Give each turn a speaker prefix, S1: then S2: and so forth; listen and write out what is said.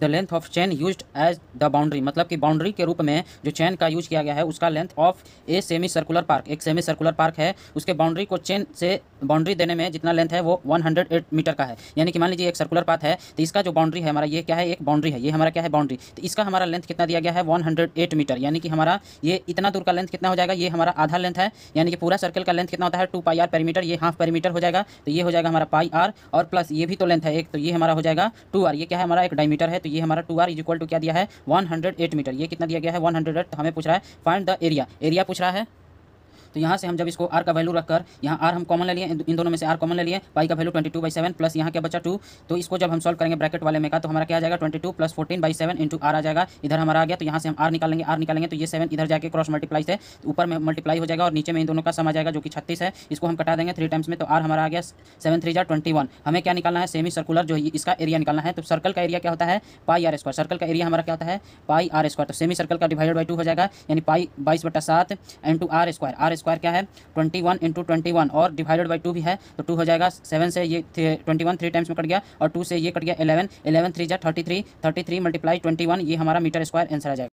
S1: the length of chain use as the boundary मतलब कि boundary के रूप में जो चैन का यूज किया गया है उसका length of a semi circular park एक सेमी सर्कुलर पार्क है उसके बाउंड्री को चैन से बाउंड्री देने में जितना लेंथ है वो 108 मीटर का है यानी कि मान लीजिए एक सर्कुलर पाथ है तो इसका जो बाउंड्री है हमारा ये क्या है एक बाउंड्री है ये हमारा क्या है बाउंड्री तो इसका हमारा लेंथ कितना दिया गया है 108 मीटर यानी कि हमारा ये इतना दूर का लेंथ कितना हो जाएगा ये हमारा आधा लेंथ है यानी कि पूरा सर्कल का लेंथ कितना होता है टू पाई आर पेरीमीटर ये हाफ पेरीमीटर हो जाएगा तो ये हो जाएगा हमारा पाई आर और प्लस ये भी तो लेंथ है एक तो ये हमारा हो जाएगा टू आर ये क्या है हमारा एक डायमीटर है तो ये हमारा two r is equal to क्या दिया है वन मीटर ये कितना दिया गया है वन तो हमें पूछ रहा है फाइंड द एरिया एरिया पूछ रहा है तो यहाँ से हम जब इसको आर का वैल्यू रखकर यहाँ आर हम कॉमन ले लिए इन दोनों में से आर कॉमन ले लिए पाई का value twenty two by seven plus यहाँ क्या बचा टू तो इसको जब हम सॉल्व करेंगे ब्रैकेट वाले में का तो हमारा क्या आ जाएगा twenty two plus fourteen by seven into r आ जाएगा इधर हमारा आ गया तो यहाँ से हम आर निकालेंगे आर निकालेंगे तो ये सेवन इधर जाकर क्रॉस मल्टीप्लाई से ऊपर में मल्टीप्लाई हो जाएगा और नीचे में इन दोनों का सम आ जाएगा जो कि छत्तीस है इसको हम कटा देंगे थ्री टाइम्स में तो आर हमारा आ गया सेवन थ्री जार ट्वेंटी वन हमें क्या निकालना है सेमी सर्कुलर जो इसका एरिया निकालना है तो सर्कल का एरिया क्या होता है पाई आर स्क्वायर सर्कल का एरिया हमारा क्या होता है पाई आर स्क्वायर तो सेमी सर्कल का डिवाइडेड बाई टू हो जाएगा यानी पाई बाईस बटा सात into r square r square क्या है twenty one into twenty one और डिवाइडेड बाई टू भी है तो टू हो जाएगा सेवन से ये ट्वेंटी वन थ्री टाइम्स में कट गया और टू से ये कट गया इलेवन इलेवन थ्री जा thirty three thirty three multiply twenty one ये हमारा मीटर स्क्वायर आंसर आ जाएगा